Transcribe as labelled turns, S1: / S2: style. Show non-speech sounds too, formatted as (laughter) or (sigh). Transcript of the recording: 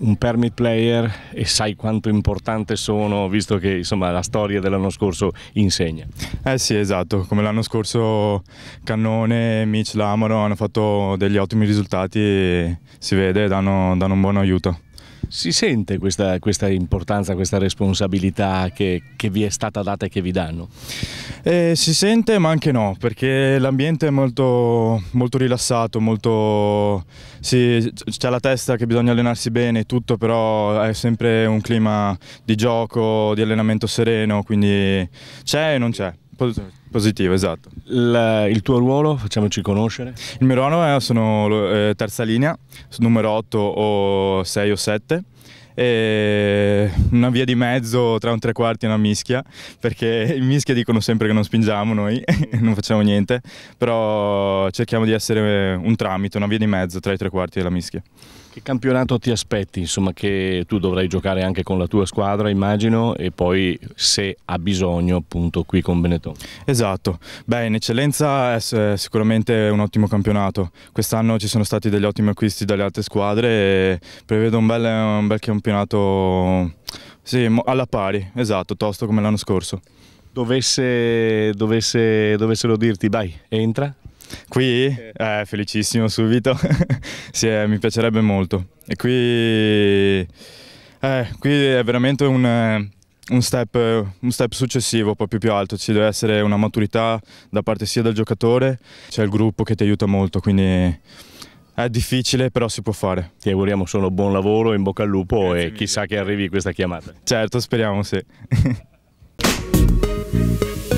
S1: un permit player e sai quanto importante sono, visto che insomma, la storia dell'anno scorso insegna. Eh sì, esatto, come l'anno scorso Cannone e Mitch Lamaro hanno fatto degli ottimi risultati e si vede, danno, danno un buon aiuto. Si sente questa, questa importanza, questa responsabilità che, che, vi è stata data e che vi danno? Eh, si sente ma anche no, perché l'ambiente è molto, molto rilassato, sì, c'è la testa che bisogna allenarsi bene e tutto, però è sempre un clima di gioco, di allenamento sereno, quindi c'è e non c'è. Positivo, esatto. Il, il, tuo ruolo, facciamoci conoscere. Il mio ruolo è, sono eh, terza linea, numero 8 o 6 o 7 e una via di mezzo tra un tre quarti e una mischia, perché (laughs) in mischia dicono sempre che non spingiamo noi, (laughs) non facciamo niente, però cerchiamo di essere un tramite, una via di mezzo tra i tre quarti e la mischia. Che campionato ti aspetti? Insomma, che tu dovrai giocare anche con la tua squadra, immagino, e poi se ha bisogno, appunto, qui con Benetton. Esatto. Beh, in eccellenza è sicuramente un ottimo campionato. Quest'anno ci sono stati degli ottimi acquisti dalle altre squadre e prevedo un bel, un bel campionato sì, alla pari, esatto, tosto come l'anno scorso. Dovesse, dovesse, dovessero dirti vai, entra? Qui? Eh, felicissimo subito, (laughs) sì, eh, mi piacerebbe molto. E qui, eh, qui è veramente un, un step, un step, successivo, proprio più alto, ci deve essere una maturità da parte sia del giocatore, c'è il gruppo che ti aiuta molto, quindi è difficile, però si può fare. Ti auguriamo solo buon lavoro, in bocca al lupo Grazie e mille. chissà che arrivi questa chiamata. Certo, speriamo sì. (laughs)